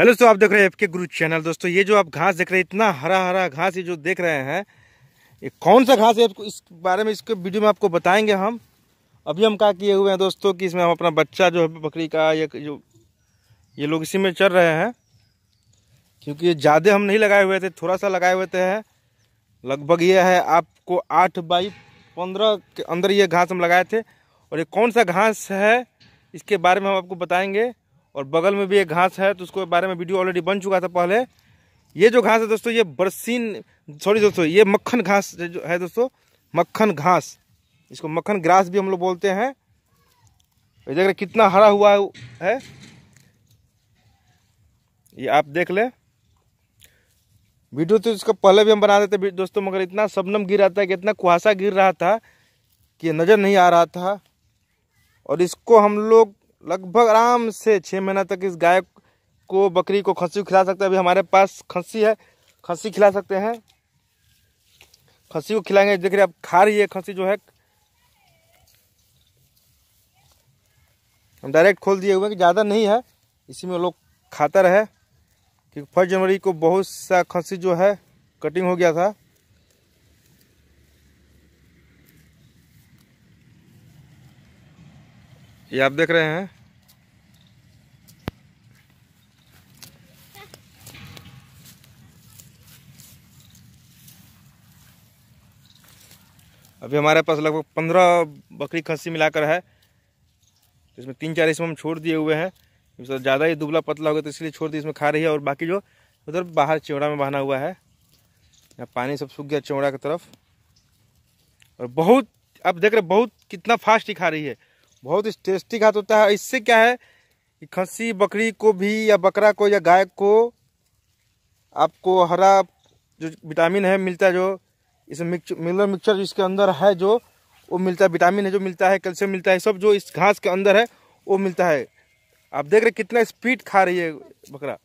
hello दोस्तों आप देख रहे हैं एफके गुरु चैनल दोस्तों ये जो आप घास देख रहे हैं इतना हरा हरा घास ये जो देख रहे हैं ये कौन सा घास है आपको इस बारे में इसके वीडियो में आपको बताएंगे हम अभी हम क्या किए हुए हैं दोस्तों कि इसमें हम अपना बच्चा जो है बकरी का ये जो ये लोग इसी में चल रहे हैं क्योंकि ये ज़्यादा हम नहीं लगाए हुए थे थोड़ा सा लगाए हुए थे लगभग ये है आपको आठ बाई पंद्रह के अंदर ये घास हम लगाए थे और ये कौन सा घास है इसके बारे में हम आपको बताएँगे और बगल में भी एक घास है तो उसके बारे में वीडियो ऑलरेडी बन चुका था पहले ये जो घास है दोस्तों ये बरसीन सॉरी दोस्तों ये मक्खन घास जो है दोस्तों मक्खन घास इसको मक्खन ग्रास भी हम लोग बोलते हैं देख रहे कितना हरा हुआ है ये आप देख ले वीडियो तो इसका पहले भी हम बना देते दोस्तों मगर इतना सबनम गिर रहा था कि इतना कुहासा गिर रहा था कि नज़र नहीं आ रहा था और इसको हम लोग लगभग आराम से छः महीना तक इस गाय को बकरी को खंसी खिला सकते हैं अभी हमारे पास खस्सी है खसी खिला सकते हैं खसी को खिलाएंगे देख रहे आप खा रही है खसी जो है हम डायरेक्ट खोल दिए हुए हैं कि ज़्यादा नहीं है इसी में लोग खाता रहे क्योंकि फर्स्ट जनवरी को बहुत सा खसी जो है कटिंग हो गया था ये आप देख रहे हैं अभी हमारे पास लगभग पंद्रह बकरी खस्सी मिलाकर है इसमें तीन चार इसमें हम छोड़ दिए हुए हैं तो ज़्यादा ही दुबला पतला हो गया तो इसलिए छोड़ दिए इसमें खा रही है और बाकी जो उधर बाहर चौड़ा में बहना हुआ है यहाँ पानी सब सूख गया चौड़ा की तरफ और बहुत आप देख रहे बहुत कितना फास्ट ही खा रही है बहुत ही टेस्टी घात होता है इससे क्या है खसी बकरी को भी या बकरा को या गाय को आपको हरा जो विटामिन है मिलता है जो इस मिक्सर मिक्सचर इसके अंदर है जो वो मिलता है विटामिन है जो मिलता है कैल्शियम मिलता है सब जो इस घास के अंदर है वो मिलता है आप देख रहे कितना स्पीड खा रही है बकरा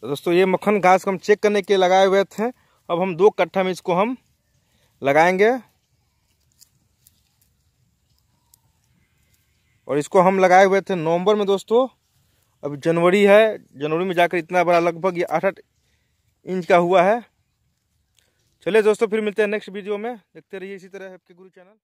तो दोस्तों ये मक्खन घास को हम चेक करने के लिए लगाए हुए थे अब हम दो कट्ठा में इसको हम लगाएंगे और इसको हम लगाए हुए थे नवंबर में दोस्तों अब जनवरी है जनवरी में जाकर इतना बड़ा लगभग ये आठ आठ इंच का हुआ है चलिए दोस्तों फिर मिलते हैं नेक्स्ट वीडियो में देखते रहिए इसी तरह आपके गुरु चैनल